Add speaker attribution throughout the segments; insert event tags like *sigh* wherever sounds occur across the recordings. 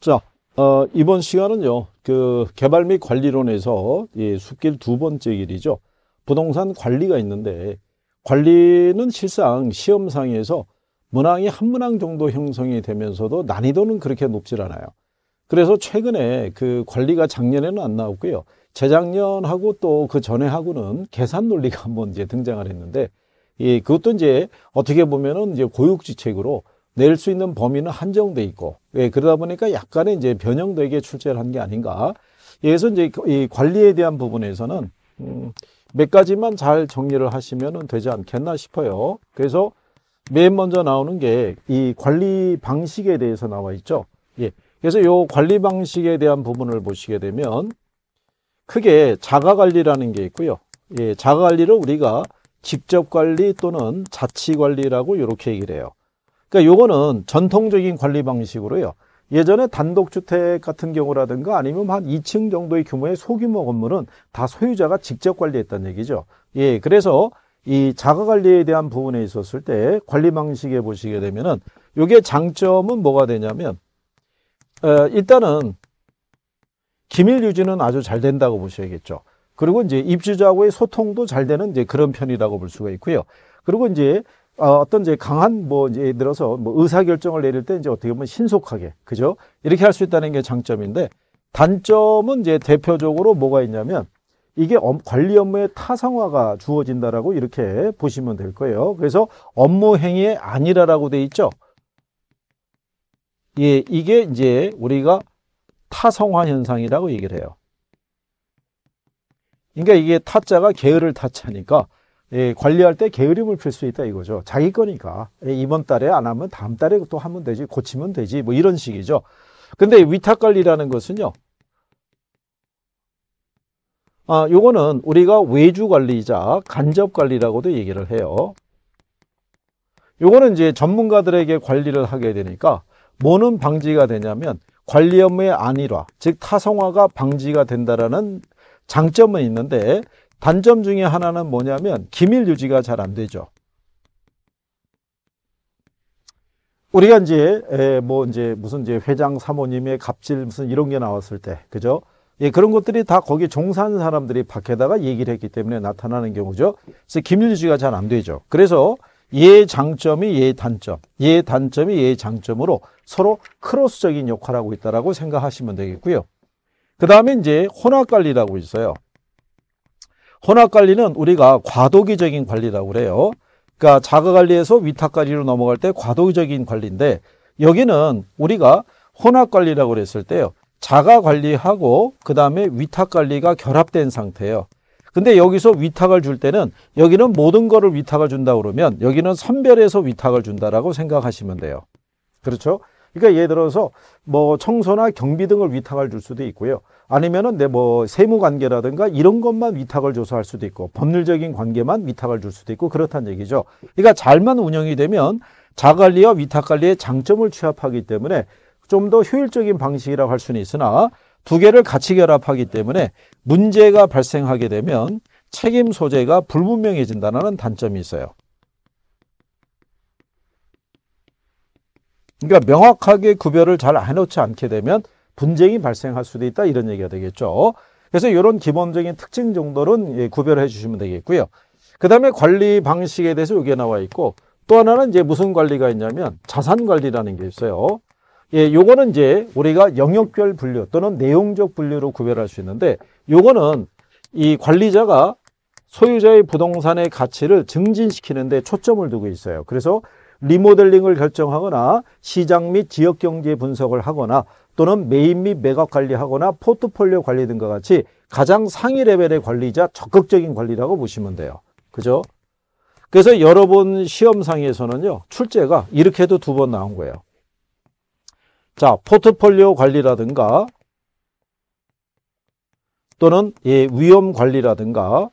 Speaker 1: 자, 어, 이번 시간은요, 그 개발 및 관리론에서 예, 숲길 두 번째 길이죠. 부동산 관리가 있는데 관리는 실상 시험상에서 문항이 한 문항 정도 형성이 되면서도 난이도는 그렇게 높질 않아요. 그래서 최근에 그 관리가 작년에는 안 나왔고요. 재작년하고 또 그 전에하고는 계산 논리가 한번 이제 등장을 했는데, 예, 그것도 이제 어떻게 보면은 이제 고육지책으로 낼수 있는 범위는 한정돼 있고 예, 그러다 보니까 약간의 이제 변형되게 출제를 한 게 아닌가. 그래서 이제 그, 이 관리에 대한 부분에서는 음, 몇 가지만 잘 정리를 하시면 되지 않겠나 싶어요. 그래서 맨 먼저 나오는 게 이 관리 방식에 대해서 나와 있죠. 예. 그래서 이 관리 방식에 대한 부분을 보시게 되면 크게 자가 관리라는 게 있고요. 예, 자가 관리를 우리가 직접 관리 또는 자치 관리라고 이렇게 얘기를 해요. 그러니까 요거는 전통적인 관리 방식으로요. 예전에 단독주택 같은 경우라든가 아니면 한 2층 정도의 규모의 소규모 건물은 다 소유자가 직접 관리했다는 얘기죠. 예, 그래서 이 자가 관리에 대한 부분에 있었을 때 관리 방식에 보시게 되면은 요게 장점은 뭐가 되냐면 어, 일단은 기밀 유지는 아주 잘 된다고 보셔야겠죠. 그리고 이제 입주자하고의 소통도 잘 되는 이제 그런 편이라고 볼 수가 있고요. 그리고 이제 어, 어떤 이제 강한 뭐 예를 들어서 뭐 의사 결정을 내릴 때 이제 어떻게 보면 신속하게 그죠? 이렇게 할 수 있다는 게 장점인데 단점은 이제 대표적으로 뭐가 있냐면 이게 관리 업무의 타성화가 주어진다라고 이렇게 보시면 될 거예요. 그래서 업무 행위의 아니라라고 돼 있죠. 예, 이게 이제 우리가 타성화 현상이라고 얘기를 해요. 그러니까 이게 타자가 게으를 타자니까 예, 관리할 때 게으름을 필수 있다 이거죠. 자기 거니까 예, 이번 달에 안 하면 다음 달에 또 하면 되지 고치면 되지 뭐 이런 식이죠. 근데 위탁 관리라는 것은요. 아, 요거는 우리가 외주 관리자 간접 관리라고도 얘기를 해요. 요거는 이제 전문가들에게 관리를 하게 되니까 뭐는 방지가 되냐면 관리 업무의 안일화, 즉 타성화가 방지가 된다라는 장점은 있는데 단점 중에 하나는 뭐냐면 기밀 유지가 잘 안 되죠. 우리가 이제 뭐 이제 무슨 이제 회장 사모님의 갑질 무슨 이런 게 나왔을 때 그죠? 예, 그런 것들이 다 거기 종사하는 사람들이 밖에다가 얘기를 했기 때문에 나타나는 경우죠. 그래서 기밀 유지가 잘 안 되죠. 그래서 예 장점이 예 단점, 예 단점이 예 장점으로 서로 크로스적인 역할을 하고 있다라고 생각하시면 되겠고요. 그다음에 이제 혼합 관리라고 있어요. 혼합 관리는 우리가 과도기적인 관리라고 그래요. 그러니까 자가 관리에서 위탁 관리로 넘어갈 때 과도기적인 관리인데 여기는 우리가 혼합 관리라고 그랬을 때요. 자가 관리하고 그다음에 위탁 관리가 결합된 상태예요. 근데 여기서 위탁을 줄 때는 여기는 모든 거를 위탁을 준다 그러면 여기는 선별해서 위탁을 준다라고 생각하시면 돼요. 그렇죠? 그러니까 예를 들어서 뭐 청소나 경비 등을 위탁을 줄 수도 있고요. 아니면은 내 뭐 세무 관계라든가 이런 것만 위탁을 조사할 수도 있고 법률적인 관계만 위탁을 줄 수도 있고 그렇다는 얘기죠. 그러니까 잘만 운영이 되면 자관리와 위탁관리의 장점을 취합하기 때문에 좀 더 효율적인 방식이라고 할 수는 있으나 두 개를 같이 결합하기 때문에 문제가 발생하게 되면 책임 소재가 불분명해진다는 단점이 있어요. 그러니까 명확하게 구별을 잘 해놓지 않게 되면 분쟁이 발생할 수도 있다 이런 얘기가 되겠죠. 그래서 이런 기본적인 특징 정도는 예, 구별해 주시면 되겠고요. 그 다음에 관리 방식에 대해서 여기에 나와 있고 또 하나는 이제 무슨 관리가 있냐면 자산 관리라는 게 있어요. 예, 요거는 이제 우리가 영역별 분류 또는 내용적 분류로 구별할 수 있는데 요거는 이 관리자가 소유자의 부동산의 가치를 증진시키는 데 초점을 두고 있어요. 그래서 리모델링을 결정하거나 시장 및 지역 경제 분석을 하거나 또는 매입 및 매각 관리하거나 포트폴리오 관리 등과 같이 가장 상위 레벨의 관리자 적극적인 관리라고 보시면 돼요. 그죠? 그래서 여러분 시험상에서는요. 출제가 이렇게 해도 두 번 나온 거예요. 자, 포트폴리오 관리라든가 또는 예, 위험 관리라든가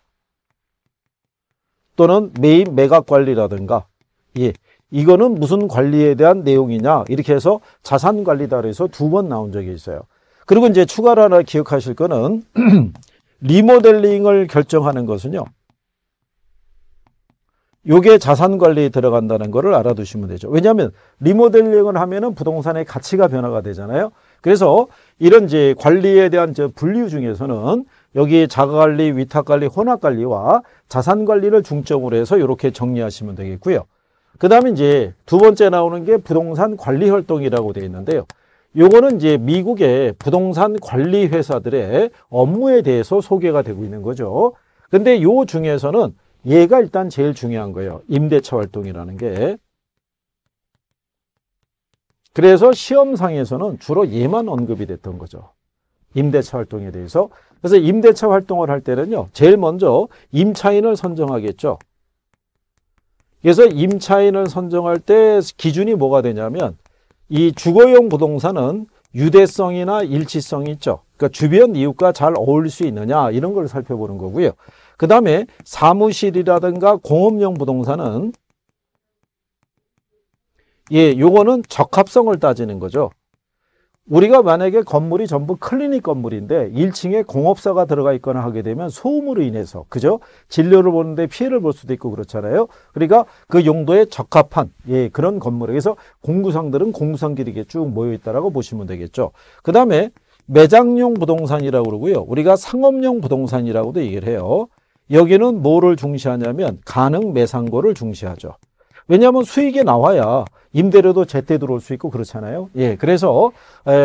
Speaker 1: 또는 매입 매각 관리라든가 예, 이거는 무슨 관리에 대한 내용이냐 이렇게 해서 자산 관리다 그래서 두 번 나온 적이 있어요. 그리고 이제 추가로 하나 기억하실 거는 *clears throat* 리모델링을 결정하는 것은요. 요게 자산 관리에 들어간다는 거를 알아두시면 되죠. 왜냐하면 리모델링을 하면은 부동산의 가치가 변화가 되잖아요. 그래서 이런 이제 관리에 대한 저 분류 중에서는 여기 자가관리, 위탁관리, 혼합관리와 자산관리를 중점으로 해서 이렇게 정리하시면 되겠고요. 그 다음에 이제 두 번째 나오는 게 부동산 관리 활동이라고 되어 있는데요. 요거는 이제 미국의 부동산 관리 회사들의 업무에 대해서 소개가 되고 있는 거죠. 근데 요 중에서는 얘가 일단 제일 중요한 거예요. 임대차 활동이라는 게. 그래서 시험상에서는 주로 얘만 언급이 됐던 거죠. 임대차 활동에 대해서. 그래서 임대차 활동을 할 때는요. 제일 먼저 임차인을 선정하겠죠. 그래서 임차인을 선정할 때 기준이 뭐가 되냐면 이 주거용 부동산은 유대성이나 일치성이 있죠. 그러니까 주변 이웃과 잘 어울릴 수 있느냐 이런 걸 살펴보는 거고요. 그 다음에 사무실이라든가 공업용 부동산은 예, 요거는 적합성을 따지는 거죠. 우리가 만약에 건물이 전부 클리닉 건물인데 1층에 공업사가 들어가 있거나 하게 되면 소음으로 인해서 그죠? 진료를 보는데 피해를 볼 수도 있고 그렇잖아요. 그러니까 그 용도에 적합한 예, 그런 건물. 에서 공구상들은 공구상끼리 쭉 모여 있다라고 보시면 되겠죠. 그다음에 매장용 부동산이라고 그러고요. 우리가 상업용 부동산이라고도 얘기를 해요. 여기는 뭐를 중시하냐면 가능 매상고를 중시하죠. 왜냐하면 수익이 나와야 임대료도 제때 들어올 수 있고 그렇잖아요. 예, 그래서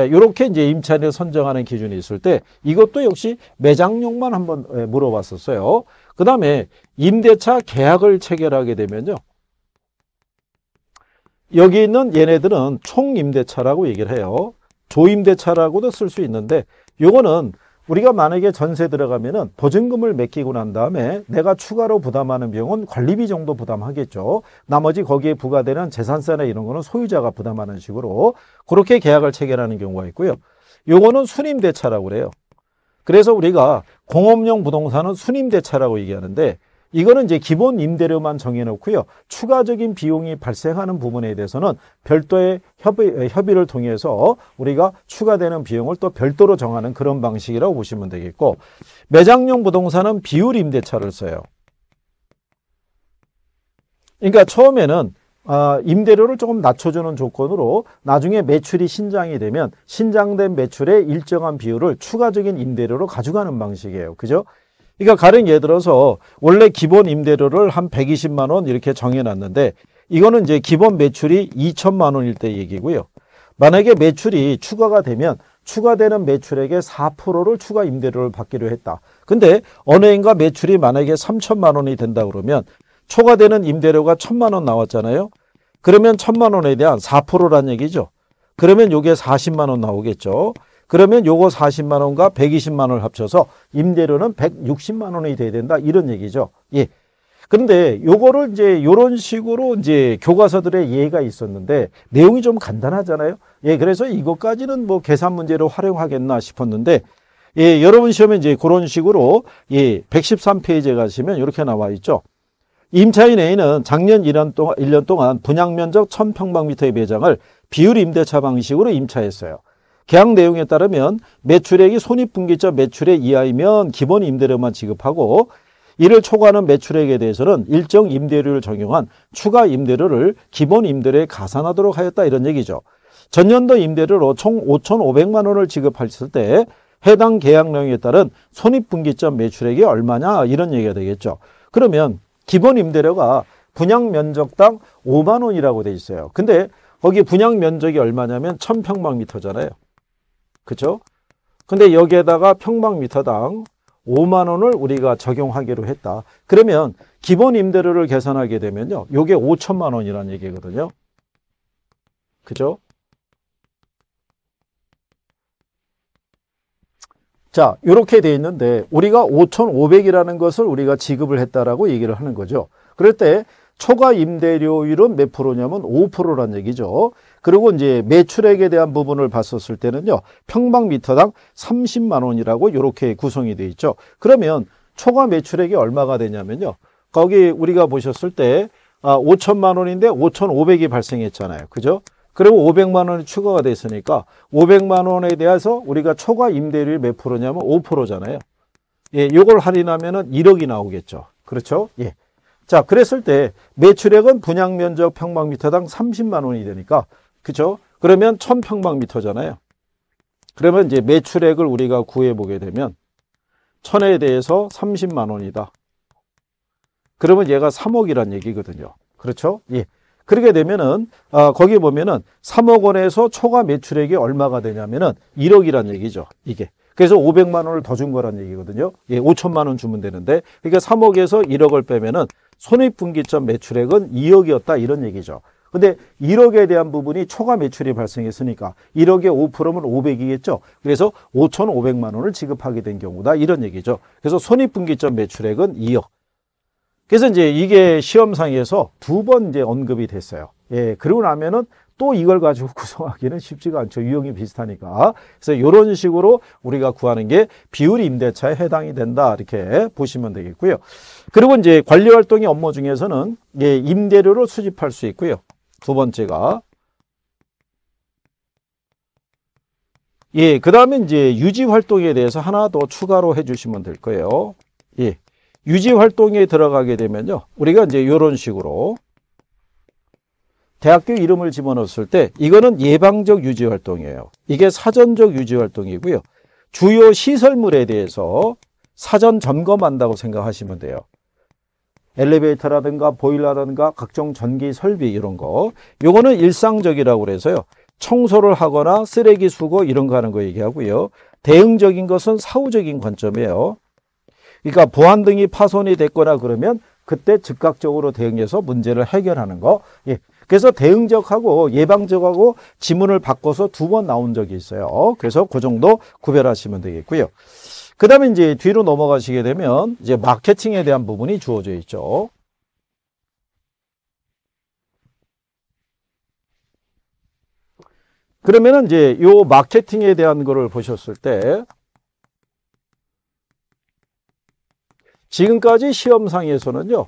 Speaker 1: 이렇게 이제 임차인을 선정하는 기준이 있을 때 이것도 역시 매장용만 한번 물어봤었어요. 그 다음에 임대차 계약을 체결하게 되면요. 여기 있는 얘네들은 총임대차라고 얘기를 해요. 조임대차라고도 쓸 수 있는데 요거는 우리가 만약에 전세 들어가면은 보증금을 맡기고 난 다음에 내가 추가로 부담하는 비용은 관리비 정도 부담하겠죠. 나머지 거기에 부과되는 재산세나 이런 거는 소유자가 부담하는 식으로 그렇게 계약을 체결하는 경우가 있고요. 요거는 순임대차라고 그래요. 그래서 우리가 공업용 부동산은 순임대차라고 얘기하는데 이거는 이제 기본 임대료만 정해놓고요. 추가적인 비용이 발생하는 부분에 대해서는 별도의 협의, 협의를 통해서 우리가 추가되는 비용을 또 별도로 정하는 그런 방식이라고 보시면 되겠고 매장용 부동산은 비율 임대차를 써요. 그러니까 처음에는 어, 임대료를 조금 낮춰주는 조건으로 나중에 매출이 신장이 되면 신장된 매출의 일정한 비율을 추가적인 임대료로 가져가는 방식이에요. 그죠? 그러니까 가령 예를 들어서 원래 기본 임대료를 한 120만 원 이렇게 정해놨는데 이거는 이제 기본 매출이 2천만 원일 때 얘기고요. 만약에 매출이 추가가 되면 추가되는 매출액의 4%를 추가 임대료를 받기로 했다. 근데 어느 해인 매출이 만약에 3천만 원이 된다 그러면 초과되는 임대료가 1천만 원 나왔잖아요. 그러면 1천만 원에 대한 4%란 얘기죠. 그러면 요게 40만 원 나오겠죠. 그러면 요거 40만 원과 120만 원을 합쳐서 임대료는 160만 원이 돼야 된다. 이런 얘기죠. 예. 근데 요거를 이제 요런 식으로 이제 교과서들의 예가 있었는데 내용이 좀 간단하잖아요. 예, 그래서 이것까지는 뭐 계산 문제로 활용하겠나 싶었는데 예, 여러분 시험에 이제 그런 식으로 예, 113페이지에 가시면 이렇게 나와 있죠. 임차인 A는 작년 1년 동안, 1년 동안 분양 면적 1000평방미터의 매장을 비율 임대차 방식으로 임차했어요. 계약 내용에 따르면 매출액이 손익분기점 매출액 이하이면 기본 임대료만 지급하고 이를 초과하는 매출액에 대해서는 일정 임대료를 적용한 추가 임대료를 기본 임대료에 가산하도록 하였다 이런 얘기죠. 전년도 임대료로 총 5,500만 원을 지급했을 때 해당 계약 내용에 따른 손익분기점 매출액이 얼마냐 이런 얘기가 되겠죠. 그러면 기본 임대료가 분양 면적당 5만 원이라고 돼 있어요. 근데 거기 분양 면적이 얼마냐면 1000평방미터잖아요. 그렇죠? 근데 여기에다가 평방미터당 5만 원을 우리가 적용하기로 했다. 그러면 기본 임대료를 계산하게 되면요. 요게 5천만 원이라는 얘기거든요. 그죠? 자, 이렇게 돼 있는데 우리가 5,500이라는 것을 우리가 지급을 했다라고 얘기를 하는 거죠. 그럴 때 초과 임대료율은 몇 프로냐면 5%란 얘기죠. 그리고 이제 매출액에 대한 부분을 봤었을 때는요. 평방미터당 30만 원이라고 이렇게 구성이 되어 있죠. 그러면 초과 매출액이 얼마가 되냐면요. 거기 우리가 보셨을 때 아, 5천만 원인데 5,500이 발생했잖아요. 그죠? 그리고 500만 원이 추가가 됐으니까 500만 원에 대해서 우리가 초과 임대료율 몇 프로냐면 5%잖아요. 예, 요걸 할인하면은 1억이 나오겠죠. 그렇죠? 예. 자, 그랬을 때 매출액은 분양 면적 평방미터당 30만 원이 되니까 그죠? 그러면 1000평방미터잖아요. 그러면 이제 매출액을 우리가 구해 보게 되면 1000에 대해서 30만 원이다. 그러면 얘가 3억이란 얘기거든요. 그렇죠? 예. 그렇게 되면은 아, 거기 보면은 3억 원에서 초과 매출액이 얼마가 되냐면은 1억이란 얘기죠. 이게. 그래서 500만 원을 더 준 거란 얘기거든요. 예, 5천만 원 주면 되는데 그러니까 3억에서 1억을 빼면은 손익분기점 매출액은 2억이었다 이런 얘기죠. 근데 1억에 대한 부분이 초과 매출이 발생했으니까 1억에 5%면 500이겠죠. 그래서 5,500만 원을 지급하게 된 경우다 이런 얘기죠. 그래서 손익분기점 매출액은 2억. 그래서 이제 이게 시험상에서 두 번 이제 언급이 됐어요. 예, 그리고 나면은 또 이걸 가지고 *laughs* 구성하기는 쉽지가 않죠. 유형이 비슷하니까. 그래서 이런 식으로 우리가 구하는 게 비율 임대차에 해당이 된다. 이렇게 보시면 되겠고요. 그리고 이제 관리 활동의 업무 중에서는 예, 임대료를 수집할 수 있고요. 두 번째가 예, 그다음에 이제 유지 활동에 대해서 하나 더 추가로 해 주시면 될 거예요. 예. 유지 활동에 들어가게 되면요. 우리가 이제 이런 식으로 대학교 이름을 집어넣었을 때 이거는 예방적 유지 활동이에요. 이게 사전적 유지 활동이고요. 주요 시설물에 대해서 사전 점검한다고 생각하시면 돼요. 엘리베이터라든가 보일러라든가 각종 전기 설비 이런 거. 요거는 일상적이라고 그래서요. 청소를 하거나 쓰레기 수거 이런 거 하는 거 얘기하고요. 대응적인 것은 사후적인 관점이에요. 그러니까 보안 등이 파손이 됐거나 그러면 그때 즉각적으로 대응해서 문제를 해결하는 거. 예, 그래서 대응적하고 예방적하고 지문을 바꿔서 두 번 나온 적이 있어요. 그래서 그 정도 구별하시면 되겠고요. 그 다음에 이제 뒤로 넘어가시게 되면 이제 마케팅에 대한 부분이 주어져 있죠. 그러면은 이제 요 마케팅에 대한 거를 보셨을 때 지금까지 시험상에서는요.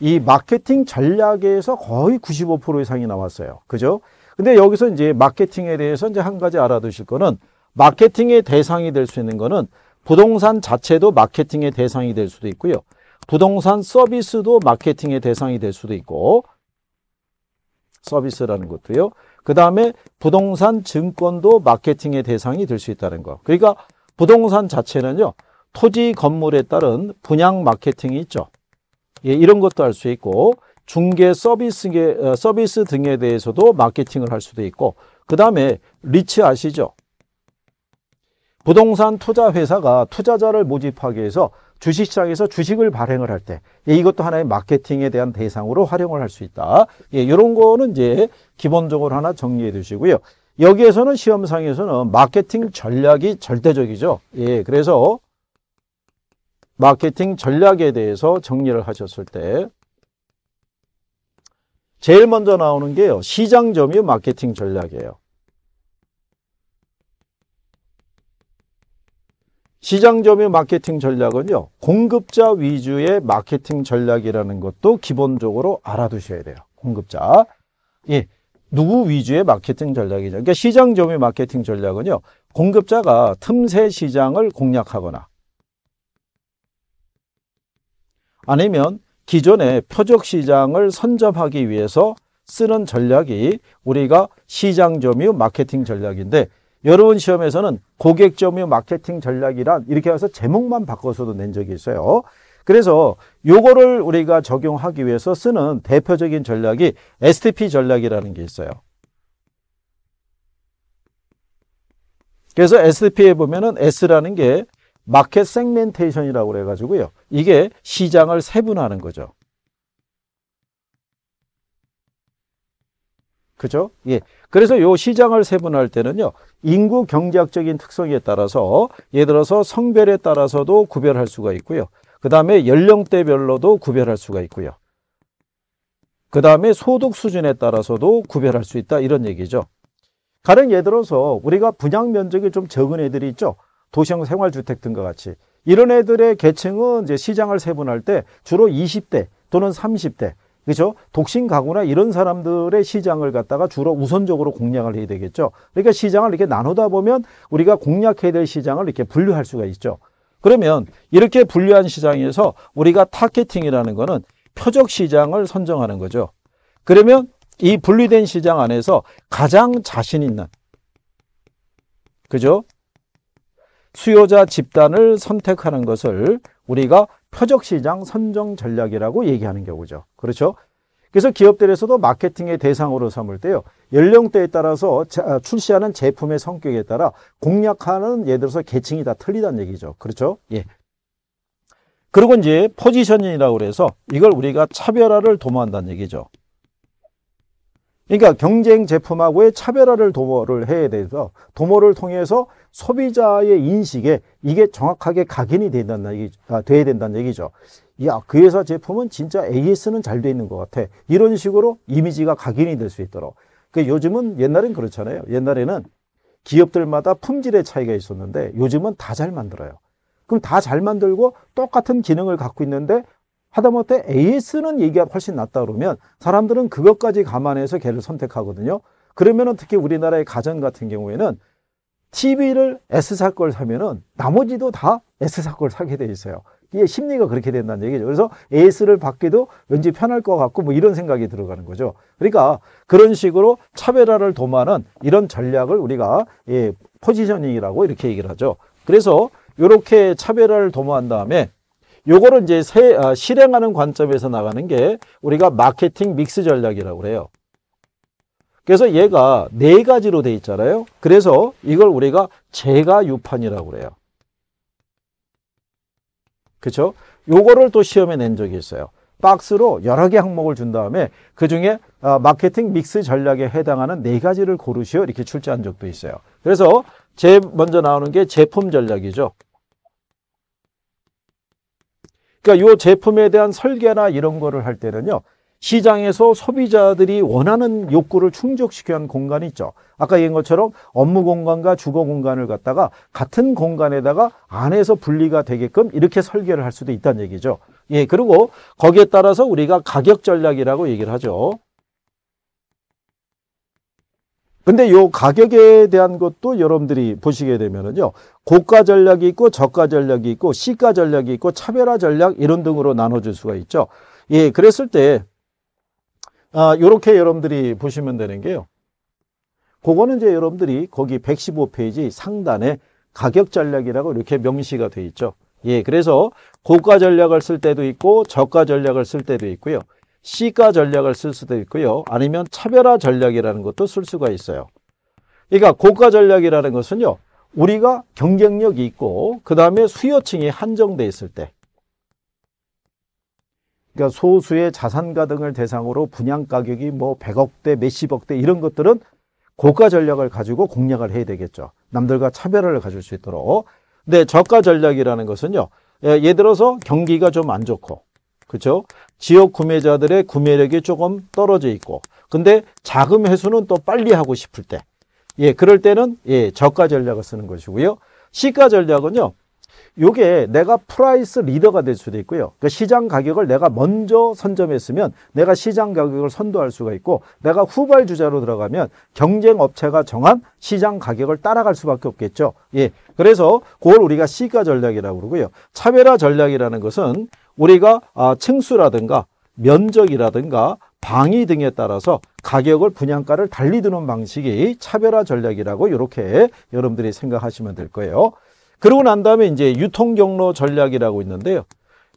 Speaker 1: 이 마케팅 전략에서 거의 95% 이상이 나왔어요. 그죠? 근데 여기서 이제 마케팅에 대해서 이제 한 가지 알아두실 거는 마케팅의 대상이 될 수 있는 거는 부동산 자체도 마케팅의 대상이 될 수도 있고요. 부동산 서비스도 마케팅의 대상이 될 수도 있고 서비스라는 것도요. 그 다음에 부동산 증권도 마케팅의 대상이 될 수 있다는 거. 그러니까 부동산 자체는요. 토지 건물에 따른 분양 마케팅이 있죠. 예, 이런 것도 할 수 있고 중개 서비스, 어, 서비스 등에 대해서도 마케팅을 할 수도 있고 그 다음에 리치 아시죠? 부동산 투자 회사가 투자자를 모집하기 위해서 주식시장에서 주식을 발행을 할때 예, 이것도 하나의 마케팅에 대한 대상으로 활용을 할 수 있다. 예, 이런 거는 이제 기본적으로 하나 정리해 두시고요. 여기에서는 시험상에서는 마케팅 전략이 절대적이죠. 예, 그래서 마케팅 전략에 대해서 정리를 하셨을 때 제일 먼저 나오는 게요. 시장 점유 마케팅 전략이에요. 시장 점유 마케팅 전략은요. 공급자 위주의 마케팅 전략이라는 것도 기본적으로 알아두셔야 돼요. 공급자. 예. 누구 위주의 마케팅 전략이냐 그러니까 시장 점유 마케팅 전략은요. 공급자가 틈새 시장을 공략하거나 아니면 기존의 표적 시장을 선점하기 위해서 쓰는 전략이 우리가 시장 점유 마케팅 전략인데 여러분 시험에서는 고객 점유 마케팅 전략이란 이렇게 해서 제목만 바꿔서도 낸 적이 있어요. 그래서 요거를 우리가 적용하기 위해서 쓰는 대표적인 전략이 STP 전략이라는 게 있어요. 그래서 STP에 보면은 S라는 게 마켓 생멘테이션이라고 그래가지고요. 이게 시장을 세분화하는 거죠. 그죠? 예. 그래서 요 시장을 세분할 때는요, 인구 경제학적인 특성에 따라서, 예를 들어서 성별에 따라서도 구별할 수가 있고요. 그 다음에 연령대별로도 구별할 수가 있고요. 그 다음에 소득 수준에 따라서도 구별할 수 있다. 이런 얘기죠. 가령 예를 들어서 우리가 분양 면적이 좀 적은 애들이 있죠. 도시형 생활주택 등과 같이 이런 애들의 계층은 이제 시장을 세분할 때 주로 20대 또는 30대 그죠? 독신 가구나 이런 사람들의 시장을 갖다가 주로 우선적으로 공략을 해야 되겠죠. 그러니까 시장을 이렇게 나누다 보면 우리가 공략해야 될 시장을 이렇게 분류할 수가 있죠. 그러면 이렇게 분류한 시장에서 우리가 타겟팅이라는 거는 표적 시장을 선정하는 거죠. 그러면 이 분류된 시장 안에서 가장 자신 있는 그죠? 수요자 집단을 선택하는 것을 우리가 표적시장 선정 전략이라고 얘기하는 경우죠. 그렇죠? 그래서 기업들에서도 마케팅의 대상으로 삼을 때요. 연령대에 따라서 아, 출시하는 제품의 성격에 따라 공략하는 예를 들어서 계층이 다 틀리다는 얘기죠. 그렇죠? 예. 그리고 이제 포지셔닝이라고 그래서 이걸 우리가 차별화를 도모한다는 얘기죠. 그러니까 경쟁 제품하고의 차별화를 도모를 해야 돼서 도모를 통해서 소비자의 인식에 이게 정확하게 각인이 된다는 얘기, 아, 돼야 된다는 얘기죠. 야, 그 회사 제품은 진짜 AS는 잘 돼 있는 것 같아. 이런 식으로 이미지가 각인이 될 수 있도록. 그 요즘은 옛날엔 그렇잖아요. 옛날에는 기업들마다 품질의 차이가 있었는데 요즘은 다 잘 만들어요. 그럼 다 잘 만들고 똑같은 기능을 갖고 있는데 하다못해 AS는 얘기가 훨씬 낫다 그러면 사람들은 그것까지 감안해서 걔를 선택하거든요. 그러면은 특히 우리나라의 가전 같은 경우에는 TV를 S사 걸 사면은 나머지도 다 S사 걸 사게 돼 있어요. 이게 심리가 그렇게 된다는 얘기죠. 그래서 AS를 받기도 왠지 편할 것 같고 뭐 이런 생각이 들어가는 거죠. 그러니까 그런 식으로 차별화를 도모하는 이런 전략을 우리가 예, 포지셔닝이라고 이렇게 얘기를 하죠. 그래서 이렇게 차별화를 도모한 다음에 요거를 이제 세, 아, 실행하는 관점에서 나가는 게 우리가 마케팅 믹스 전략이라고 그래요. 그래서 얘가 네 가지로 돼 있잖아요. 그래서 이걸 우리가 제가 유판이라고 그래요. 그렇죠? 요거를 또 시험에 낸 적이 있어요. 박스로 여러 개 항목을 준 다음에 그중에 아, 마케팅 믹스 전략에 해당하는 네 가지를 고르시오 이렇게 출제한 적도 있어요. 그래서 제 먼저 나오는 게 제품 전략이죠. 그러니까 이 제품에 대한 설계나 이런 거를 할 때는요. 시장에서 소비자들이 원하는 욕구를 충족시켜야 하는 공간이 있죠. 아까 얘기한 것처럼 업무 공간과 주거 공간을 갖다가 같은 공간에다가 안에서 분리가 되게끔 이렇게 설계를 할 수도 있다는 얘기죠. 예, 그리고 거기에 따라서 우리가 가격 전략이라고 얘기를 하죠. 근데 요 가격에 대한 것도 여러분들이 보시게 되면은요. 고가 전략이 있고 저가 전략이 있고 시가 전략이 있고 차별화 전략 이런 등으로 나눠질 수가 있죠. 예, 그랬을 때 아, 요렇게 여러분들이 보시면 되는 게요. 그거는 이제 여러분들이 거기 115페이지 상단에 가격 전략이라고 이렇게 명시가 돼 있죠. 예, 그래서 고가 전략을 쓸 때도 있고 저가 전략을 쓸 때도 있고요. 시가 전략을 쓸 수도 있고요. 아니면 차별화 전략이라는 것도 쓸 수가 있어요. 그러니까 고가 전략이라는 것은요. 우리가 경쟁력이 있고 그 다음에 수요층이 한정돼 있을 때 그러니까 소수의 자산가 등을 대상으로 분양 가격이 뭐 100억대 몇십억대 이런 것들은 고가 전략을 가지고 공략을 해야 되겠죠. 남들과 차별화를 가질 수 있도록. 근데 저가 전략이라는 것은요. 예, 예를 들어서 경기가 좀 안 좋고 그렇죠? 지역 구매자들의 구매력이 조금 떨어져 있고 근데 자금 회수는 또 빨리 하고 싶을 때 예, 그럴 때는 예, 저가 전략을 쓰는 것이고요. 시가 전략은요. 요게 내가 프라이스 리더가 될 수도 있고요. 그 시장 가격을 내가 먼저 선점했으면 내가 시장 가격을 선도할 수가 있고 내가 후발 주자로 들어가면 경쟁 업체가 정한 시장 가격을 따라갈 수밖에 없겠죠. 예. 그래서 그걸 우리가 시가 전략이라고 그러고요. 차별화 전략이라는 것은 우리가 아, 층수라든가 면적이라든가 방위 등에 따라서 가격을 분양가를 달리 드는 방식이 차별화 전략이라고 이렇게 여러분들이 생각하시면 될 거예요. 그러고 난 다음에 이제 유통 경로 전략이라고 있는데요.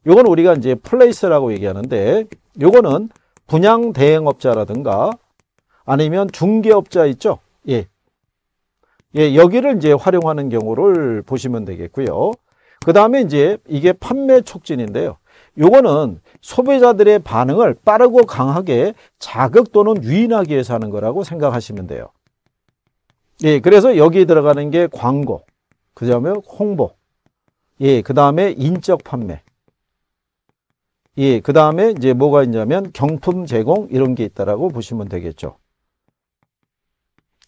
Speaker 1: 요건 우리가 이제 플레이스라고 얘기하는데 요거는 분양 대행업자라든가 아니면 중개업자 있죠. 예. 예, 여기를 이제 활용하는 경우를 보시면 되겠고요. 그 다음에 이제 이게 판매 촉진인데요. 요거는 소비자들의 반응을 빠르고 강하게 자극 또는 유인하기 위해서 하는 거라고 생각하시면 돼요. 예, 그래서 여기 들어가는 게 광고, 그 다음에 홍보, 예, 그 다음에 인적 판매, 예, 그 다음에 이제 뭐가 있냐면 경품 제공 이런 게 있다라고 보시면 되겠죠.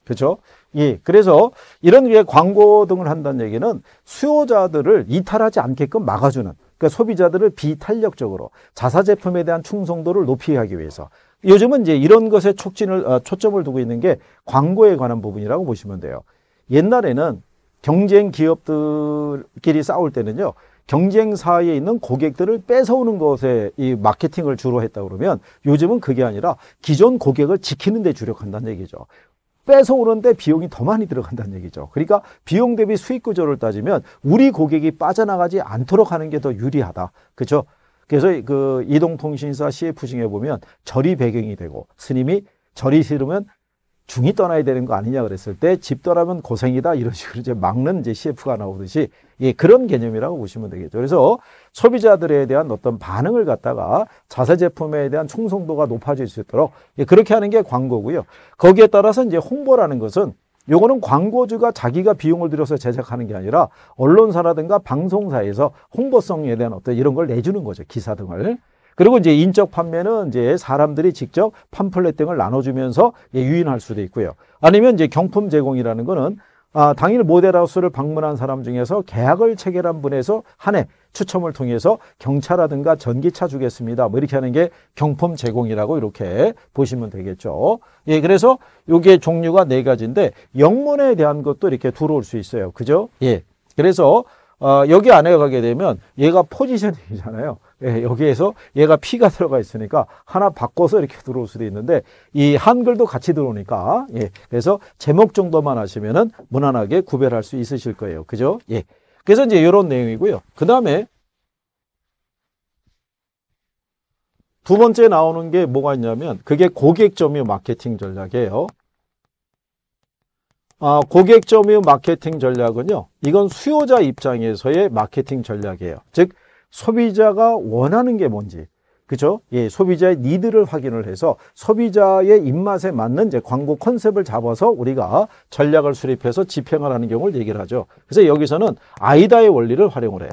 Speaker 1: 그렇죠? 예, 그래서 이런 게 광고 등을 한다는 얘기는 수요자들을 이탈하지 않게끔 막아주는 그러니까 소비자들을 비탄력적으로 자사 제품에 대한 충성도를 높이 기 위해서 요즘은 이제 이런 것에 촉진을 어, 초점을 두고 있는 게 광고에 관한 부분이라고 보시면 돼요. 옛날에는 경쟁 기업들끼리 싸울 때는요. 경쟁사에 있는 고객들을 뺏어오는 것에 이 마케팅을 주로 했다 그러면 요즘은 그게 아니라 기존 고객을 지키는 데 주력한다는 얘기죠. 빼서 오는데 비용이 더 많이 들어간다는 얘기죠. 그러니까 비용 대비 수익 구조를 따지면 우리 고객이 빠져나가지 않도록 하는 게 더 유리하다. 그렇죠? 그래서 그 이동통신사 CF 중에 보면 절이 배경이 되고 스님이 절이 싫으면 중이 떠나야 되는 거 아니냐 그랬을 때 집 떠나면 고생이다 이런 식으로 이제 막는 이제 CF가 나오듯이 예, 그런 개념이라고 보시면 되겠죠. 그래서 소비자들에 대한 어떤 반응을 갖다가 자사 제품에 대한 충성도가 높아질 수 있도록 예, 그렇게 하는 게 광고고요. 거기에 따라서 이제 홍보라는 것은 요거는 광고주가 자기가 비용을 들여서 제작하는 게 아니라 언론사라든가 방송사에서 홍보성에 대한 어떤 이런 걸 내주는 거죠. 기사 등을. 그리고 이제 인적 판매는 이제 사람들이 직접 팜플렛 등을 나눠주면서 예, 유인할 수도 있고요. 아니면 이제 경품 제공이라는 거는 아, 당일 모델하우스를 방문한 사람 중에서 계약을 체결한 분에서 한해 추첨을 통해서 경차라든가 전기차 주겠습니다. 뭐 이렇게 하는 게 경품 제공이라고 이렇게 보시면 되겠죠. 예, 그래서 요게 종류가 네 가지인데 영문에 대한 것도 이렇게 들어올 수 있어요. 그죠? 예. 그래서 어, 여기 안에 가게 되면 얘가 포지션이잖아요. 예, 여기에서 얘가 P가 들어가 있으니까 하나 바꿔서 이렇게 들어올 수도 있는데 이 한글도 같이 들어오니까 예, 그래서 제목 정도만 하시면은 무난하게 구별할 수 있으실 거예요. 그죠? 예. 그래서 이제 이런 내용이고요. 그 다음에 두 번째 나오는 게 뭐가 있냐면 그게 고객 점유 마케팅 전략이에요. 아, 고객 점유 마케팅 전략은요. 이건 수요자 입장에서의 마케팅 전략이에요. 즉 소비자가 원하는 게 뭔지 그죠? 예, 소비자의 니드를 확인을 해서 소비자의 입맛에 맞는 이제 광고 컨셉을 잡아서 우리가 전략을 수립해서 집행을 하는 경우를 얘기를 하죠. 그래서 여기서는 아이다의 원리를 활용을 해요.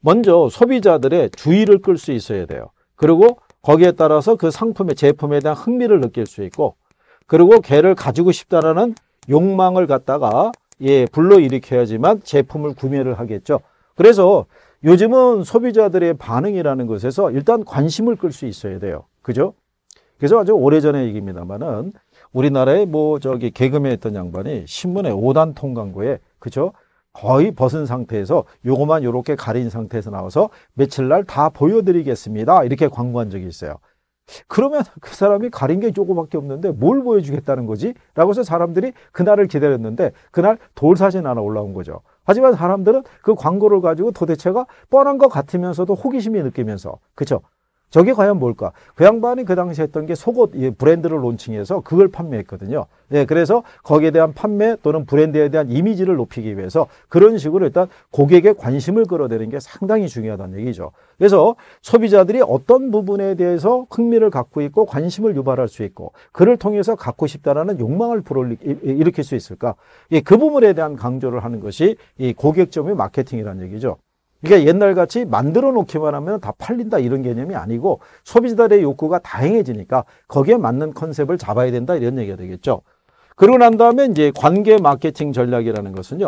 Speaker 1: 먼저 소비자들의 주의를 끌 수 있어야 돼요. 그리고 거기에 따라서 그 상품의 제품에 대한 흥미를 느낄 수 있고 그리고 개를 가지고 싶다라는 욕망을 갖다가 예, 불러일으켜야지만 제품을 구매를 하겠죠. 그래서 요즘은 소비자들의 반응이라는 것에서 일단 관심을 끌 수 있어야 돼요. 그죠? 그래서 아주 오래전의 얘기입니다만은 우리나라의 뭐 저기 개그맨 했던 양반이 신문에 5단 통광고에 그죠? 거의 벗은 상태에서 요거만 요렇게 가린 상태에서 나와서 며칠 날 다 보여드리겠습니다. 이렇게 광고한 적이 있어요. 그러면 그 사람이 가린 게 조그밖에 없는데 뭘 보여주겠다는 거지? 라고 해서 사람들이 그날을 기다렸는데 그날 돌사진 하나 올라온 거죠. 하지만 사람들은 그 광고를 가지고 도대체가 뻔한 것 같으면서도 호기심이 느끼면서 그렇죠. 저게 과연 뭘까? 그 양반이 그 당시 했던 게 속옷 브랜드를 론칭해서 그걸 판매했거든요. 예, 그래서 거기에 대한 판매 또는 브랜드에 대한 이미지를 높이기 위해서 그런 식으로 일단 고객의 관심을 끌어내는 게 상당히 중요하다는 얘기죠. 그래서 소비자들이 어떤 부분에 대해서 흥미를 갖고 있고 관심을 유발할 수 있고 그를 통해서 갖고 싶다라는 욕망을 불어 일으킬 수 있을까? 예, 그 부분에 대한 강조를 하는 것이 이 고객점의 마케팅이라는 얘기죠. 그러니까 옛날같이 만들어 놓기만 하면 다 팔린다 이런 개념이 아니고 소비자들의 욕구가 다양해지니까 거기에 맞는 컨셉을 잡아야 된다 이런 얘기가 되겠죠. 그러고 난 다음에 이제 관계 마케팅 전략이라는 것은요.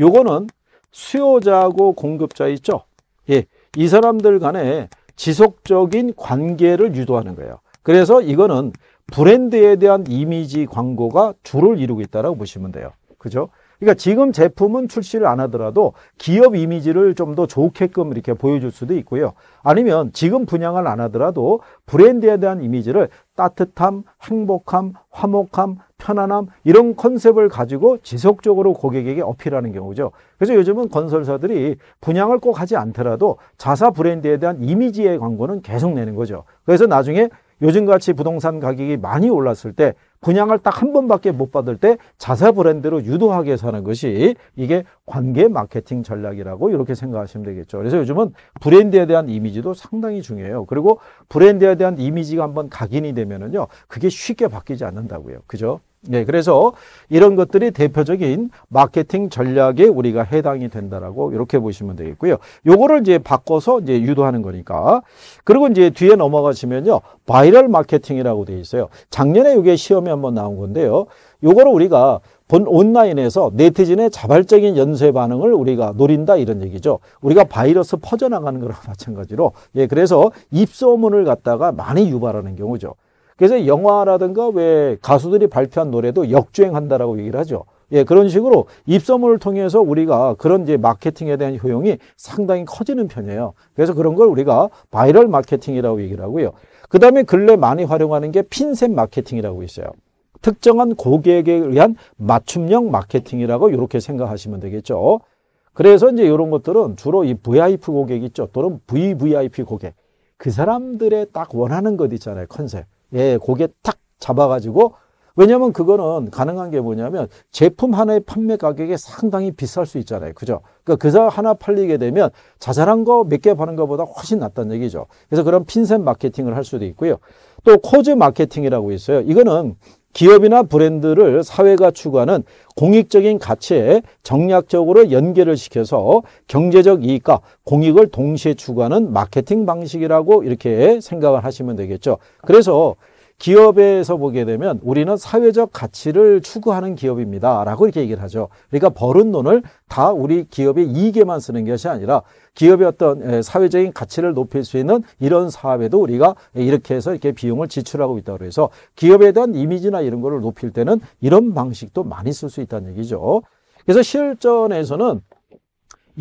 Speaker 1: 요거는 수요자하고 공급자 있죠. 예. 이 사람들 간에 지속적인 관계를 유도하는 거예요. 그래서 이거는 브랜드에 대한 이미지 광고가 주를 이루고 있다라고 보시면 돼요. 그죠? 그러니까 지금 제품은 출시를 안 하더라도 기업 이미지를 좀 더 좋게끔 이렇게 보여줄 수도 있고요. 아니면 지금 분양을 안 하더라도 브랜드에 대한 이미지를 따뜻함, 행복함, 화목함, 편안함 이런 컨셉을 가지고 지속적으로 고객에게 어필하는 경우죠. 그래서 요즘은 건설사들이 분양을 꼭 하지 않더라도 자사 브랜드에 대한 이미지의 광고는 계속 내는 거죠. 그래서 나중에 요즘같이 부동산 가격이 많이 올랐을 때 분양을 딱 한 번밖에 못 받을 때 자사 브랜드로 유도하게 사는 것이 이게 관계 마케팅 전략이라고 이렇게 생각하시면 되겠죠. 그래서 요즘은 브랜드에 대한 이미지도 상당히 중요해요. 그리고 브랜드에 대한 이미지가 한번 각인이 되면은요. 그게 쉽게 바뀌지 않는다고요. 그죠? 네, 그래서 이런 것들이 대표적인 마케팅 전략에 우리가 해당이 된다라고 이렇게 보시면 되겠고요. 요거를 이제 바꿔서 이제 유도하는 거니까. 그리고 이제 뒤에 넘어가시면요. 바이럴 마케팅이라고 되어 있어요. 작년에 이게 시험에 한번 나온 건데요. 요거를 우리가 본 온라인에서 네티즌의 자발적인 연쇄 반응을 우리가 노린다 이런 얘기죠. 우리가 바이러스 퍼져나가는 거랑 *laughs* 마찬가지로 예 그래서 입소문을 갖다가 많이 유발하는 경우죠. 그래서 영화라든가 왜 가수들이 발표한 노래도 역주행한다라고 얘기를 하죠. 예, 그런 식으로 입소문을 통해서 우리가 그런 이제 마케팅에 대한 효용이 상당히 커지는 편이에요. 그래서 그런 걸 우리가 바이럴 마케팅이라고 얘기를 하고요. 그 다음에 근래 많이 활용하는 게 핀셋 마케팅이라고 있어요. 특정한 고객에 의한 맞춤형 마케팅이라고 이렇게 생각하시면 되겠죠. 그래서 이제 이런 것들은 주로 이 VIP 고객 있죠. 또는 VVIP 고객. 그 사람들의 딱 원하는 것 있잖아요. 컨셉. 예, 고개탁 잡아가지고 왜냐면 그거는 가능한 게 뭐냐면 제품 하나의 판매 가격이 상당히 비쌀 수 있잖아요. 그죠? 그러그래 그러니까 하나 팔리게 되면 자잘한 거 몇 개 파는 것보다 훨씬 낫다는 얘기죠. 그래서 그런 핀셋 마케팅을 할 수도 있고요. 또 코즈 마케팅이라고 있어요. 이거는 기업이나 브랜드를 사회가 추구하는 공익적인 가치에 정략적으로 연계를 시켜서 경제적 이익과 공익을 동시에 추구하는 마케팅 방식이라고 이렇게 생각을 하시면 되겠죠. 그래서 기업에서 보게 되면 우리는 사회적 가치를 추구하는 기업입니다. 라고 이렇게 얘기를 하죠. 그러니까 버은 돈을 다 우리 기업의 이익에만 쓰는 것이 아니라 기업의 어떤 예, 사회적인 가치를 높일 수 있는 이런 사업에도 우리가 이렇게 해서 이렇게 비용을 지출하고 있다고 해서 기업에 대한 이미지나 이런 거를 높일 때는 이런 방식도 많이 쓸 수 있다는 얘기죠. 그래서 실전에서는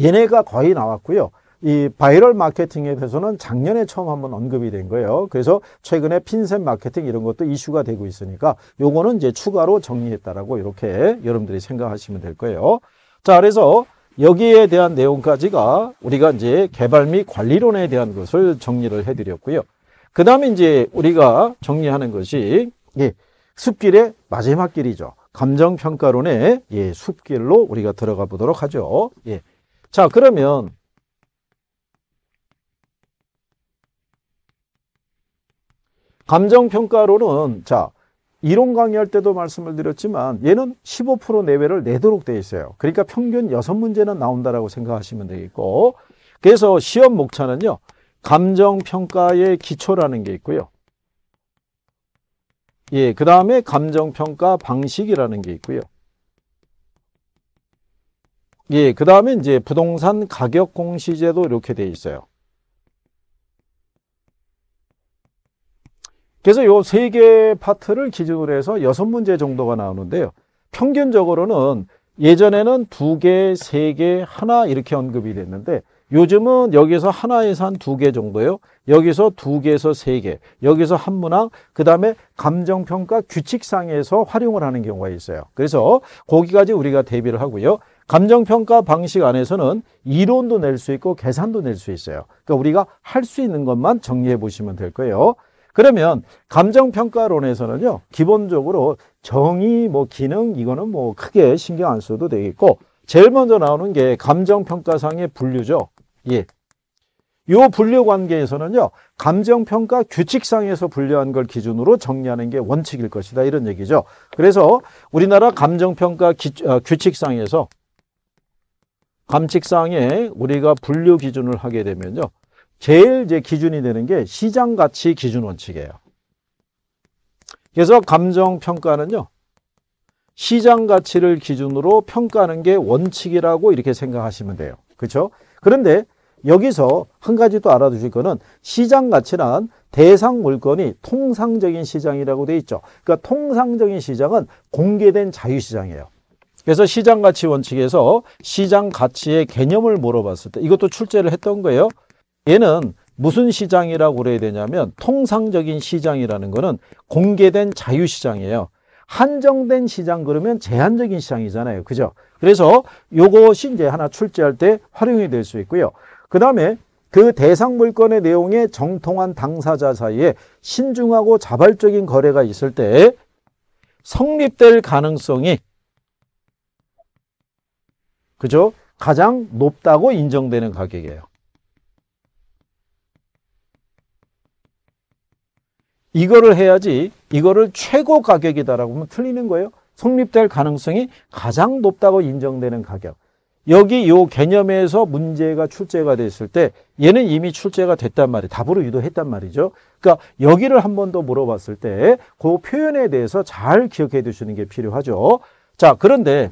Speaker 1: 얘네가 거의 나왔고요. 이 바이럴 마케팅에 대해서는 작년에 처음 한번 언급이 된 거예요. 그래서 최근에 핀셋 마케팅 이런 것도 이슈가 되고 있으니까 요거는 이제 추가로 정리했다라고 이렇게 여러분들이 생각하시면 될 거예요. 자, 그래서 여기에 대한 내용까지가 우리가 이제 개발 및 관리론에 대한 것을 정리를 해드렸고요. 그 다음에 이제 우리가 정리하는 것이 예, 숲길의 마지막 길이죠. 감정평가론의 예, 숲길로 우리가 들어가 보도록 하죠. 예. 자, 그러면 감정평가로는 자 이론 강의할 때도 말씀을 드렸지만 얘는 15% 내외를 내도록 돼 있어요. 그러니까 평균 6문제는 나온다라고 생각하시면 되겠고 그래서 시험 목차는요. 감정평가의 기초라는 게 있고요. 예, 그 다음에 감정평가 방식이라는 게 있고요. 예, 그 다음에 이제 부동산 가격 공시제도 이렇게 돼 있어요. 그래서 요 세개 파트를 기준으로 해서 여섯 문제 정도가 나오는데요. 평균적으로는 예전에는 두 개, 세 개, 하나 이렇게 언급이 됐는데 요즘은 여기서 하나에서 한두개 정도요. 여기서 두 개에서 세 개, 여기서 한 문항, 그 다음에 감정평가 규칙상에서 활용을 하는 경우가 있어요. 그래서 거기까지 우리가 대비를 하고요. 감정평가 방식 안에서는 이론도 낼 수 있고 계산도 낼 수 있어요. 그러니까 우리가 할 수 있는 것만 정리해 보시면 될 거예요. 그러면 감정평가론에서는요. 기본적으로 정의, 뭐 기능 이거는 뭐 크게 신경 안 써도 되겠고 제일 먼저 나오는 게 감정평가상의 분류죠. 예. 요 분류 관계에서는요. 감정평가 규칙상에서 분류한 걸 기준으로 정리하는 게 원칙일 것이다. 이런 얘기죠. 그래서 우리나라 감정평가 기, 어, 규칙상에서 감칙상에 우리가 분류 기준을 하게 되면요. 제일 제 기준이 되는 게 시장 가치 기준 원칙이에요. 그래서 감정 평가는요. 시장 가치를 기준으로 평가하는 게 원칙이라고 이렇게 생각하시면 돼요. 그렇죠? 그런데 여기서 한 가지 또 알아두실 거는 시장 가치란 대상 물건이 통상적인 시장이라고 돼 있죠. 그러니까 통상적인 시장은 공개된 자유시장이에요. 그래서 시장 가치 원칙에서 시장 가치의 개념을 물어봤을 때 이것도 출제를 했던 거예요. 얘는 무슨 시장이라고 그래야 되냐면 통상적인 시장이라는 거는 공개된 자유시장이에요. 한정된 시장 그러면 제한적인 시장이잖아요. 그죠? 그래서 요것이 이제 하나 출제할 때 활용이 될 수 있고요. 그 다음에 그 대상 물건의 내용에 정통한 당사자 사이에 신중하고 자발적인 거래가 있을 때 성립될 가능성이 그죠? 가장 높다고 인정되는 가격이에요. 이거를 해야지 이거를 최고 가격이다라고 하면 틀리는 거예요. 성립될 가능성이 가장 높다고 인정되는 가격. 여기 요 개념에서 문제가 출제가 됐을 때 얘는 이미 출제가 됐단 말이에요. 답으로 유도했단 말이죠. 그러니까 여기를 한 번 더 물어봤을 때 그 표현에 대해서 잘 기억해 두시는 게 필요하죠. 자, 그런데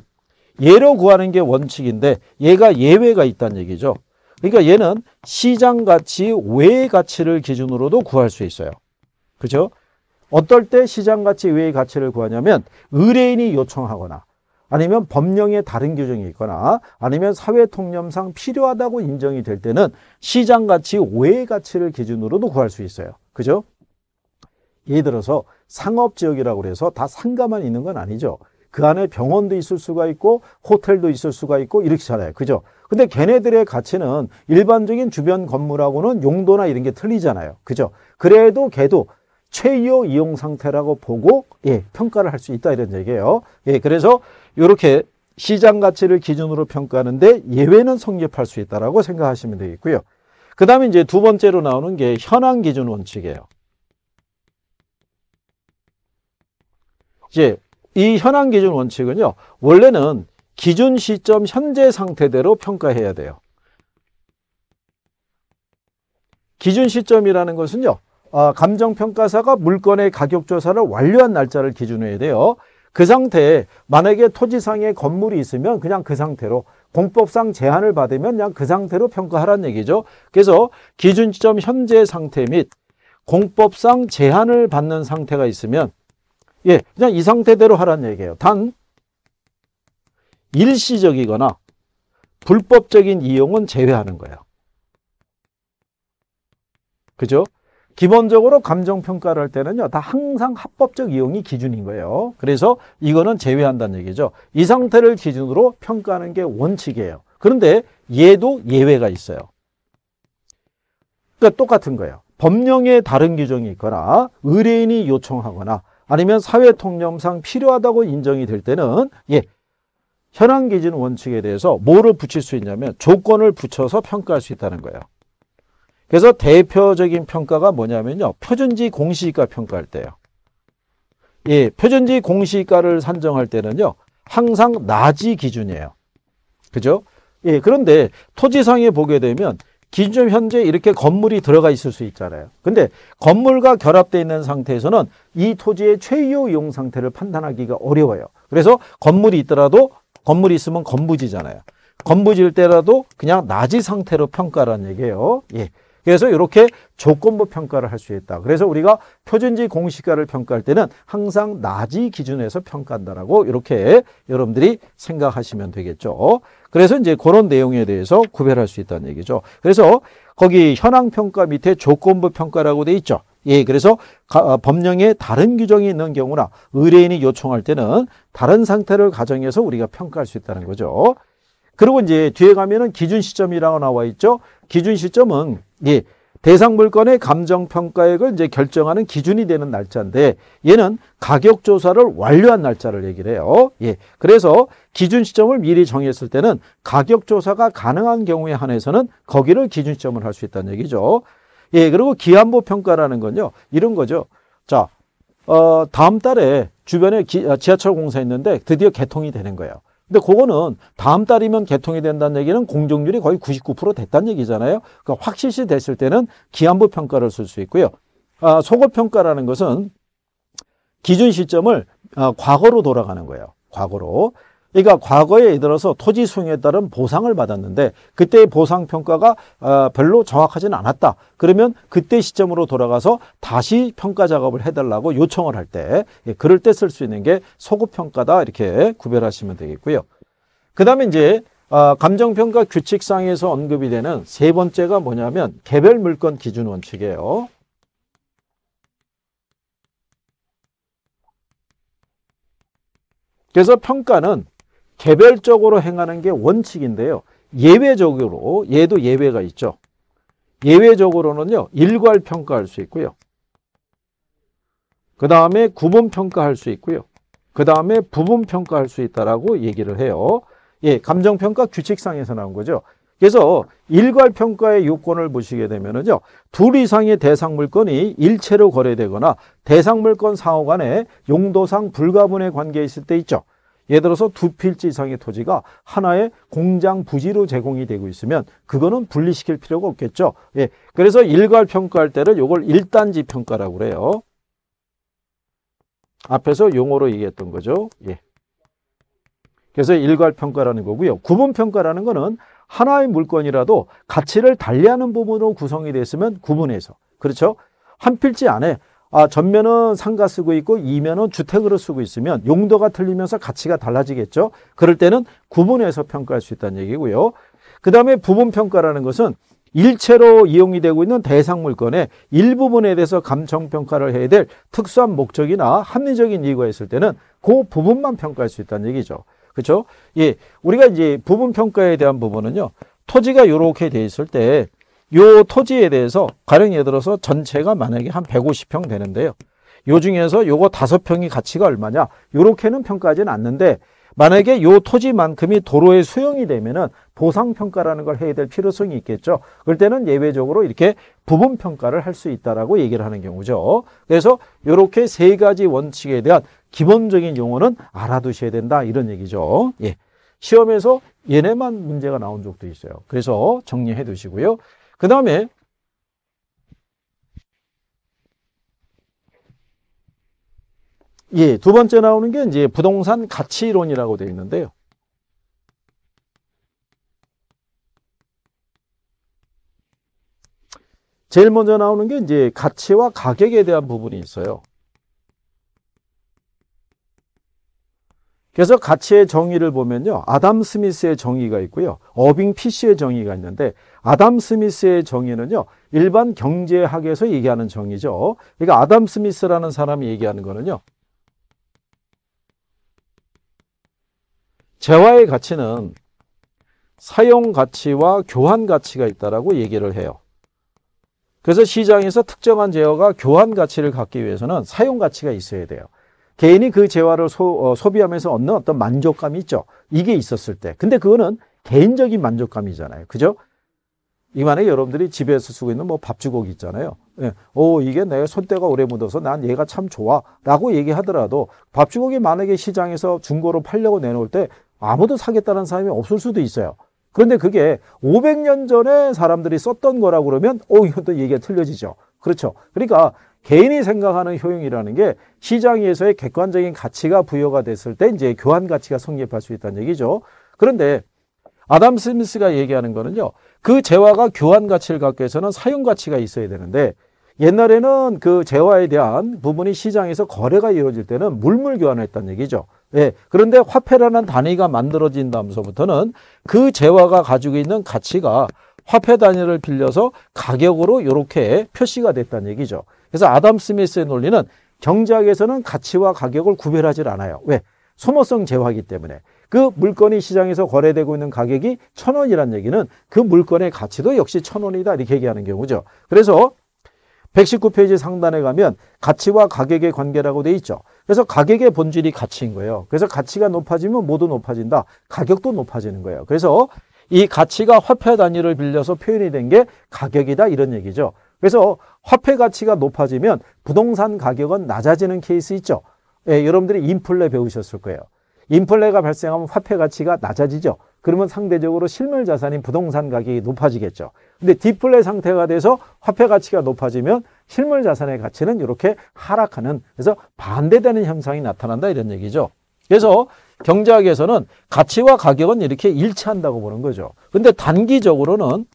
Speaker 1: 예로 구하는 게 원칙인데 얘가 예외가 있다는 얘기죠. 그러니까 얘는 시장 가치 외 가치를 기준으로도 구할 수 있어요. 그죠? 어떨 때 시장 가치 외의 가치를 구하냐면 의뢰인이 요청하거나 아니면 법령의 다른 규정이 있거나 아니면 사회 통념상 필요하다고 인정이 될 때는 시장 가치 외의 가치를 기준으로도 구할 수 있어요. 그죠? 예를 들어서 상업 지역이라고 그래서다 상가만 있는 건 아니죠. 그 안에 병원도 있을 수가 있고 호텔도 있을 수가 있고 이렇게잖아요. 그죠? 근데 걔네들의 가치는 일반적인 주변 건물하고는 용도나 이런 게 틀리잖아요. 그죠? 그래도 걔도 최요 이용 상태라고 보고 예, 평가를 할 수 있다 이런 얘기예요. 예, 그래서 이렇게 시장 가치를 기준으로 평가하는데 예외는 성립할 수 있다라고 생각하시면 되겠고요. 그다음에 이제 두 번째로 나오는 게 현황 기준 원칙이에요. 이제 이 현황 기준 원칙은요. 원래는 기준 시점 현재 상태대로 평가해야 돼요. 기준 시점이라는 것은요. 어, 감정평가사가 물건의 가격 조사를 완료한 날짜를 기준으로 해야 돼요. 그 상태에 만약에 토지상에 건물이 있으면 그냥 그 상태로 공법상 제한을 받으면 그냥 그 상태로 평가하라는 얘기죠. 그래서 기준점 현재 상태 및 공법상 제한을 받는 상태가 있으면 예, 그냥 이 상태대로 하라는 얘기예요. 단 일시적이거나 불법적인 이용은 제외하는 거예요. 그죠? 기본적으로 감정평가를 할 때는요, 다 항상 합법적 이용이 기준인 거예요. 그래서 이거는 제외한다는 얘기죠. 이 상태를 기준으로 평가하는 게 원칙이에요. 그런데 얘도 예외가 있어요. 그러니까 똑같은 거예요. 법령에 다른 규정이 있거나 의뢰인이 요청하거나 아니면 사회통념상 필요하다고 인정이 될 때는 예, 현황 기준 원칙에 대해서 뭐를 붙일 수 있냐면 조건을 붙여서 평가할 수 있다는 거예요. 그래서 대표적인 평가가 뭐냐면요. 표준지 공시가 평가할 때요. 예, 표준지 공시가를 산정할 때는요. 항상 낮이 기준이에요. 그죠? 예, 그런데 토지상에 보게 되면 기준 현재 이렇게 건물이 들어가 있을 수 있잖아요. 근데 건물과 결합되어 있는 상태에서는 이 토지의 최유 이용 상태를 판단하기가 어려워요. 그래서 건물이 있더라도 건물이 있으면 건부지잖아요. 건부지일 때라도 그냥 낮이 상태로 평가란 얘기예요. 예. 그래서 이렇게 조건부 평가를 할 수 있다. 그래서 우리가 표준지 공시가를 평가할 때는 항상 낮이 기준에서 평가한다라고 이렇게 여러분들이 생각하시면 되겠죠. 그래서 이제 그런 내용에 대해서 구별할 수 있다는 얘기죠. 그래서 거기 현황 평가 밑에 조건부 평가라고 돼 있죠. 예, 그래서 가, 어, 법령에 다른 규정이 있는 경우나 의뢰인이 요청할 때는 다른 상태를 가정해서 우리가 평가할 수 있다는 거죠. 그리고 이제 뒤에 가면은 기준 시점이라고 나와 있죠. 기준 시점은 예, 대상 물건의 감정 평가액을 이제 결정하는 기준이 되는 날짜인데 얘는 가격 조사를 완료한 날짜를 얘기를 해요. 예. 그래서 기준 시점을 미리 정했을 때는 가격 조사가 가능한 경우에 한해서는 거기를 기준 시점을 할 수 있다는 얘기죠. 예. 그리고 기한부 평가라는 건요. 이런 거죠. 자, 어, 다음 달에 주변에 기, 아, 지하철 공사 했는데 드디어 개통이 되는 거예요. 근데 그거는 다음 달이면 개통이 된다는 얘기는 공정률이 거의 99% 됐다는 얘기잖아요. 그러니까 확실시 됐을 때는 기한부 평가를 쓸 수 있고요. 아, 소급 평가라는 것은 기준 시점을 아, 과거로 돌아가는 거예요. 과거로. 그러니까 과거에 들어서 토지 수용에 따른 보상을 받았는데 그때의 보상 평가가 아, 별로 정확하지는 않았다. 그러면 그때 시점으로 돌아가서 다시 평가 작업을 해달라고 요청을 할때 예, 그럴 때 쓸 수 있는 게 소급 평가다 이렇게 구별하시면 되겠고요. 그 다음에 이제 아, 감정평가 규칙상에서 언급이 되는 세 번째가 뭐냐면 개별 물건 기준 원칙이에요. 그래서 평가는 개별적으로 행하는 게 원칙인데요. 예외적으로 얘도 예외가 있죠. 예외적으로는요. 일괄 평가할 수 있고요. 그 다음에 구분 평가할 수 있고요. 그 다음에 부분 평가할 수 있다라고 얘기를 해요. 예, 감정 평가 규칙상에서 나온 거죠. 그래서 일괄 평가의 요건을 보시게 되면은요. 둘 이상의 대상 물건이 일체로 거래되거나 대상 물건 상호 간에 용도상 불가분의 관계에 있을 때 있죠. 예를 들어서 두 필지 이상의 토지가 하나의 공장 부지로 제공이 되고 있으면 그거는 분리시킬 필요가 없겠죠. 예. 그래서 일괄 평가할 때를 이걸 일단지 평가라고 그래요. 앞에서 용어로 얘기했던 거죠. 예. 그래서 일괄 평가라는 거고요. 구분 평가라는 거는 하나의 물건이라도 가치를 달리하는 부분으로 구성이 됐으면 구분해서 그렇죠? 한 필지 안에 아, 전면은 상가 쓰고 있고 이면은 주택으로 쓰고 있으면 용도가 틀리면서 가치가 달라지겠죠. 그럴 때는 구분해서 평가할 수 있다는 얘기고요. 그 다음에 부분 평가라는 것은 일체로 이용이 되고 있는 대상 물건의 일부분에 대해서 감정 평가를 해야 될 특수한 목적이나 합리적인 이유가 있을 때는 그 부분만 평가할 수 있다는 얘기죠. 그렇죠? 예, 우리가 이제 부분 평가에 대한 부분은요. 토지가 이렇게 돼 있을 때요 토지에 대해서 가령 예를 들어서 전체가 만약에 한 150평 되는데요. 요 중에서 요거 다섯 평이 가치가 얼마냐 요렇게는 평가하지는 않는데 만약에 요 토지만큼이 도로에 수용이 되면은 보상평가라는 걸 해야 될 필요성이 있겠죠. 그럴 때는 예외적으로 이렇게 부분평가를 할 수 있다라고 얘기를 하는 경우죠. 그래서 요렇게 세 가지 원칙에 대한 기본적인 용어는 알아두셔야 된다 이런 얘기죠. 예. 시험에서 얘네만 문제가 나온 적도 있어요. 그래서 정리해 두시고요. 그 다음에 예, 두 번째 나오는 게 이제 부동산 가치론이라고 되어 있는데요. 제일 먼저 나오는 게 이제 가치와 가격에 대한 부분이 있어요. 그래서 가치의 정의를 보면요. 아담 스미스의 정의가 있고요. 어빙 피쉬의 정의가 있는데 아담 스미스의 정의는요, 일반 경제학에서 얘기하는 정의죠. 그러니까 아담 스미스라는 사람이 얘기하는 거는요, 재화의 가치는 사용 가치와 교환 가치가 있다라고 얘기를 해요. 그래서 시장에서 특정한 재화가 교환 가치를 갖기 위해서는 사용 가치가 있어야 돼요. 개인이 그 재화를 소, 어, 소비하면서 얻는 어떤 만족감이 있죠. 이게 있었을 때. 근데 그거는 개인적인 만족감이잖아요. 그죠? 이만에 여러분들이 집에서 쓰고 있는 뭐 밥주걱 있잖아요. 예. 오, 이게 내 손때가 오래 묻어서 난 얘가 참 좋아. 라고 얘기하더라도 밥주걱이 만약에 시장에서 중고로 팔려고 내놓을 때 아무도 사겠다는 사람이 없을 수도 있어요. 그런데 그게 500년 전에 사람들이 썼던 거라고 그러면 오, 이것도 얘기가 틀려지죠. 그렇죠. 그러니까 개인이 생각하는 효용이라는 게 시장에서의 객관적인 가치가 부여가 됐을 때 이제 교환 가치가 성립할 수 있다는 얘기죠. 그런데 아담 스미스가 얘기하는 거는요. 그 재화가 교환 가치를 갖기 위해서는 사용 가치가 있어야 되는데 옛날에는 그 재화에 대한 부분이 시장에서 거래가 이루어질 때는 물물 교환을 했다는 얘기죠. 예. 그런데 화폐라는 단위가 만들어진 다음서부터는 그 재화가 가지고 있는 가치가 화폐 단위를 빌려서 가격으로 이렇게 표시가 됐다는 얘기죠. 그래서 아담 스미스의 논리는 경제학에서는 가치와 가격을 구별하지 않아요. 왜? 소모성 재화이기 때문에. 그 물건이 시장에서 거래되고 있는 가격이 천 원이란 얘기는 그 물건의 가치도 역시 천 원이다 이렇게 얘기하는 경우죠. 그래서 119페이지 상단에 가면 가치와 가격의 관계라고 돼 있죠. 그래서 가격의 본질이 가치인 거예요. 그래서 가치가 높아지면 모두 높아진다. 가격도 높아지는 거예요. 그래서 이 가치가 화폐 단위를 빌려서 표현이 된 게 가격이다 이런 얘기죠. 그래서 화폐 가치가 높아지면 부동산 가격은 낮아지는 케이스 있죠. 예, 여러분들이 인플레 배우셨을 거예요. 인플레가 발생하면 화폐 가치가 낮아지죠. 그러면 상대적으로 실물 자산인 부동산 가격이 높아지겠죠. 근데 디플레 상태가 돼서 화폐 가치가 높아지면 실물 자산의 가치는 이렇게 하락하는 그래서 반대되는 현상이 나타난다 이런 얘기죠. 그래서 경제학에서는 가치와 가격은 이렇게 일치한다고 보는 거죠. 근데 단기적으로는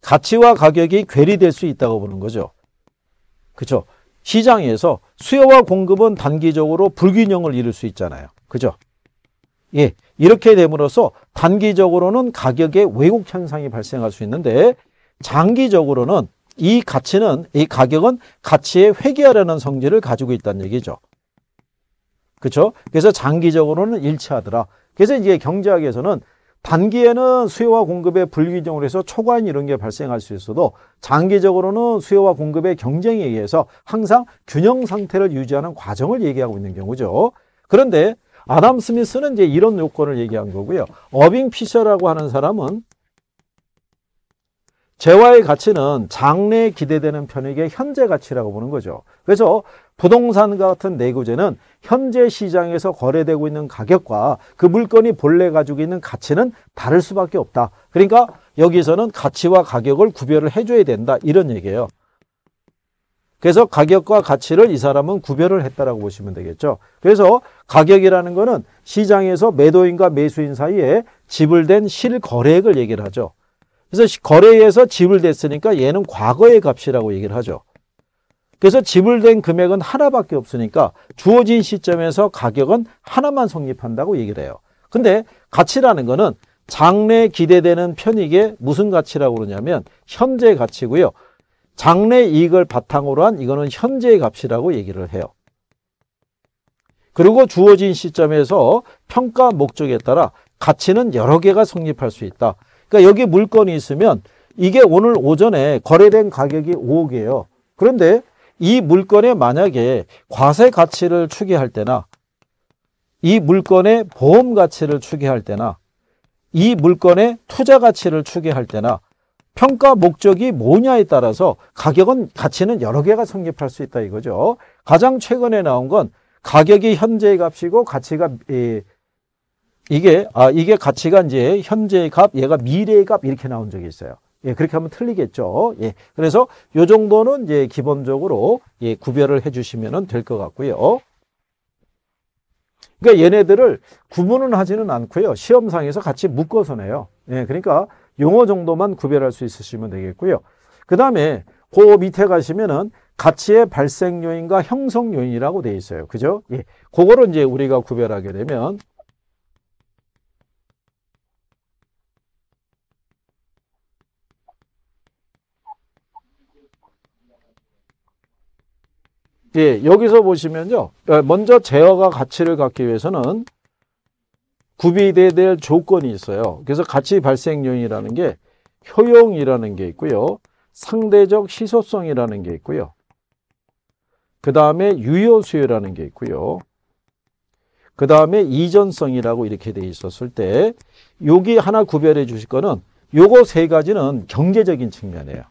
Speaker 1: 가치와 가격이 괴리될 수 있다고 보는 거죠. 그렇죠. 시장에서 수요와 공급은 단기적으로 불균형을 이룰 수 있잖아요. 그죠? 예. 이렇게 됨으로써 단기적으로는 가격의 왜곡 현상이 발생할 수 있는데 장기적으로는 이 가치는 이 가격은 가치의 회귀하려는 성질을 가지고 있다는 얘기죠. 그렇죠? 그래서 장기적으로는 일치하더라. 그래서 이제 경제학에서는 단기에는 수요와 공급의 불균형으로 해서 초과인 이런 게 발생할 수 있어도 장기적으로는 수요와 공급의 경쟁에 의해서 항상 균형 상태를 유지하는 과정을 얘기하고 있는 경우죠. 그런데 아담 스미스는 이제 이런 요건을 얘기한 거고요. 어빙 피셔라고 하는 사람은 재화의 가치는 장래에 기대되는 편익의 현재 가치라고 보는 거죠. 그래서 부동산 같은 내구재는 현재 시장에서 거래되고 있는 가격과 그 물건이 본래 가지고 있는 가치는 다를 수밖에 없다. 그러니까 여기서는 가치와 가격을 구별을 해줘야 된다. 이런 얘기예요. 그래서 가격과 가치를 이 사람은 구별을 했다라고 보시면 되겠죠. 그래서 가격이라는 거는 시장에서 매도인과 매수인 사이에 지불된 실거래액을 얘기를 하죠. 그래서 거래에서 지불됐으니까 얘는 과거의 값이라고 얘기를 하죠. 그래서 지불된 금액은 하나밖에 없으니까 주어진 시점에서 가격은 하나만 성립한다고 얘기를 해요. 근데 가치라는 거는 장래 기대되는 편익의 무슨 가치라고 그러냐면 현재 가치고요. 장래 이익을 바탕으로 한 이거는 현재의 값이라고 얘기를 해요. 그리고 주어진 시점에서 평가 목적에 따라 가치는 여러 개가 성립할 수 있다. 그러니까 여기 물건이 있으면 이게 오늘 오전에 거래된 가격이 5억이에요. 그런데 이 물건에 만약에 과세 가치를 추계할 때나 이 물건의 보험 가치를 추계할 때나 이 물건의 투자 가치를 추계할 때나 평가 목적이 뭐냐에 따라서 가격은 가치는 여러 개가 성립할 수 있다 이거죠. 가장 최근에 나온 건 가격이 현재의 값이고 가치가 이게 아 이게 가치가 이제 현재의 값, 얘가 미래의 값 이렇게 나온 적이 있어요. 예, 그렇게 하면 틀리겠죠. 예. 그래서 요 정도는 이제 기본적으로 예, 구별을 해 주시면 될 것 같고요. 그러니까 얘네들을 구분은 하지는 않고요. 시험상에서 같이 묶어서 내요. 예, 그러니까 용어 정도만 구별할 수 있으시면 되겠고요. 그다음에 그 밑에 가시면은 가치의 발생 요인과 형성 요인이라고 돼 있어요. 그죠? 예. 그거를 이제 우리가 구별하게 되면 예, 여기서 보시면요. 어, 먼저 제어가 가치를 갖기 위해서는 구비돼야 될 조건이 있어요. 그래서 가치 발생 요인이라는 게 효용이라는 게 있고요. 상대적 희소성이라는 게 있고요. 그 다음에 유효 수요라는 게 있고요. 그 다음에 이전성이라고 이렇게 돼 있었을 때 여기 하나 구별해 주실 거는 요거 세 가지는 경제적인 측면이에요.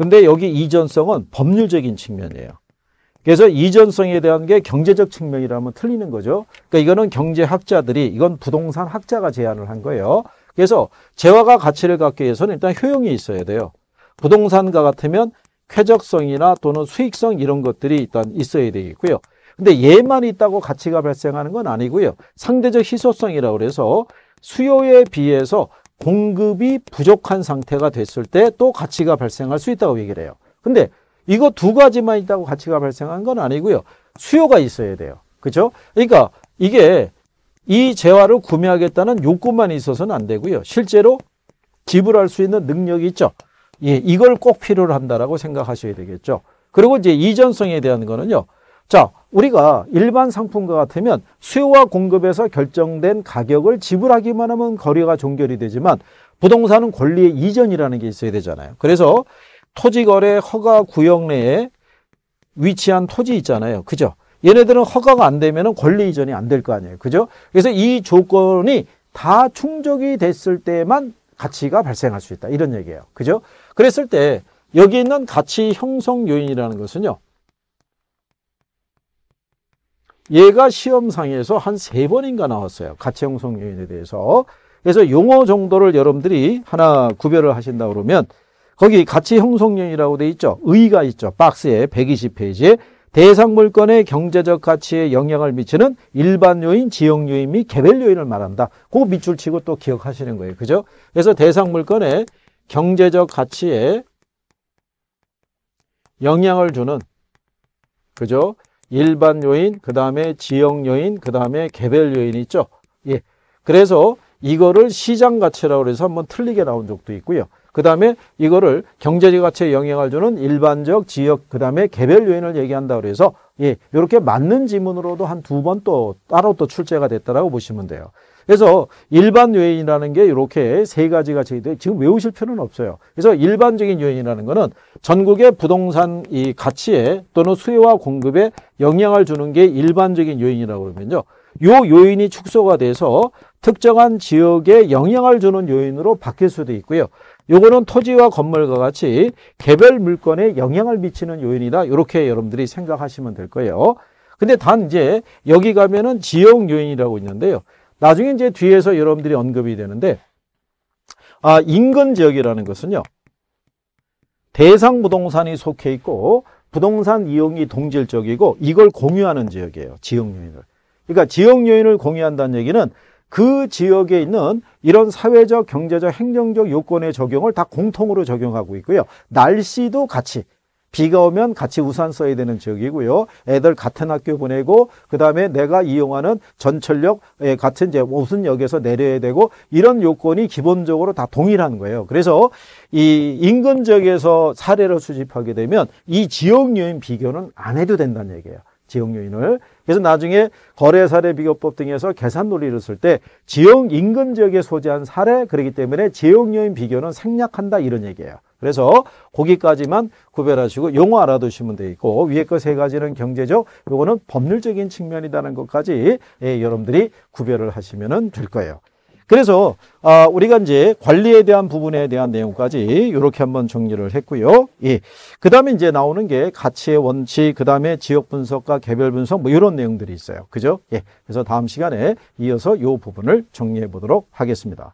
Speaker 1: 근데 여기 이전성은 법률적인 측면이에요. 그래서 이전성에 대한 게 경제적 측면이라면 틀리는 거죠. 그러니까 이거는 경제학자들이 이건 부동산 학자가 제안을 한 거예요. 그래서 재화가 가치를 갖기 위해서는 일단 효용이 있어야 돼요. 부동산과 같으면 쾌적성이나 또는 수익성 이런 것들이 일단 있어야 되겠고요. 근데 얘만 있다고 가치가 발생하는 건 아니고요. 상대적 희소성이라고 그래서 수요에 비해서 공급이 부족한 상태가 됐을 때 또 가치가 발생할 수 있다고 얘기를 해요. 근데 이거 두 가지만 있다고 가치가 발생한 건 아니고요. 수요가 있어야 돼요. 그죠? 그러니까 이게 이 재화를 구매하겠다는 욕구만 있어서는 안 되고요. 실제로 지불할 수 있는 능력이 있죠. 예, 이걸 꼭 필요로 한다라고 생각하셔야 되겠죠. 그리고 이제 이전성에 대한 거는요. 자, 우리가 일반 상품과 같으면 수요와 공급에서 결정된 가격을 지불하기만 하면 거래가 종결이 되지만 부동산은 권리의 이전이라는 게 있어야 되잖아요. 그래서 토지거래 허가 구역 내에 위치한 토지 있잖아요. 그죠? 얘네들은 허가가 안 되면 권리 이전이 안 될 거 아니에요. 그죠? 그래서 이 조건이 다 충족이 됐을 때만 가치가 발생할 수 있다. 이런 얘기예요. 그죠? 그랬을 때 여기 있는 가치 형성 요인이라는 것은요. 얘가 시험상에서 한 세 번인가 나왔어요. 가채형 성요인에 대해서. 그래서 용어 정도를 여러분들이 하나 구별을 하신다 그러면 거기 가치 형성요인이라고돼 있죠. 의가 있죠. 박스에 120페이지에 대상 물건의 경제적 가치에 영향을 미치는 일반 요인, 지역 요인 및 개별 요인을 말한다. 그 밑줄 치고 또 기억하시는 거예요. 그죠? 그래서 대상 물건의 경제적 가치에 영향을 주는 그죠? 일반 요인, 그 다음에 지역 요인, 그 다음에 개별 요인 있죠. 예. 그래서 이거를 시장 가치라고 해서 한번 틀리게 나온 적도 있고요. 그 다음에 이거를 경제적 가치에 영향을 주는 일반적, 지역, 그 다음에 개별 요인을 얘기한다 고해서 예, 이렇게 맞는 지문으로도 한 두 번 또 따로 또 출제가 됐다라고 보시면 돼요. 그래서 일반 요인이라는 게 이렇게 세 가지가 저희들 지금 외우실 필요는 없어요. 그래서 일반적인 요인이라는 거는 전국의 부동산 이 가치에 또는 수요와 공급에 영향을 주는 게 일반적인 요인이라고 그러면요. 요 요인이 축소가 돼서 특정한 지역에 영향을 주는 요인으로 바뀔 수도 있고요. 요거는 토지와 건물과 같이 개별 물건에 영향을 미치는 요인이다. 이렇게 여러분들이 생각하시면 될 거예요. 근데 단 이제 여기 가면은 지역 요인이라고 있는데요. 나중에 이제 뒤에서 여러분들이 언급이 되는데 아, 인근 지역이라는 것은요. 대상 부동산이 속해 있고 부동산 이용이 동질적이고 이걸 공유하는 지역이에요. 지역 요인을. 그러니까 지역 요인을 공유한다는 얘기는 그 지역에 있는 이런 사회적, 경제적, 행정적 요건의 적용을 다 공통으로 적용하고 있고요. 날씨도 같이 비가 오면 같이 우산 써야 되는 지역이고요. 애들 같은 학교 보내고 그다음에 내가 이용하는 전철역 같은 이제 무슨 역에서 내려야 되고 이런 요건이 기본적으로 다 동일한 거예요. 그래서 이 인근 지역에서 사례를 수집하게 되면 이 지역 요인 비교는 안 해도 된다는 얘기예요. 지역 요인을 그래서 나중에 거래 사례 비교법 등에서 계산 논리를 쓸 때 지역 인근 지역에 소재한 사례 그러기 때문에 지역 요인 비교는 생략한다 이런 얘기예요. 그래서 거기까지만 구별하시고 용어 알아두시면 되고 위에 거 세 가지는 경제적, 요거는 법률적인 측면이라는 것까지 예, 여러분들이 구별을 하시면 될 거예요. 그래서 아, 우리가 이제 관리에 대한 부분에 대한 내용까지 이렇게 한번 정리를 했고요. 예. 그다음에 이제 나오는 게 가치의 원칙, 그다음에 지역 분석과 개별 분석 뭐 이런 내용들이 있어요. 그죠? 예. 그래서 다음 시간에 이어서 요 부분을 정리해 보도록 하겠습니다.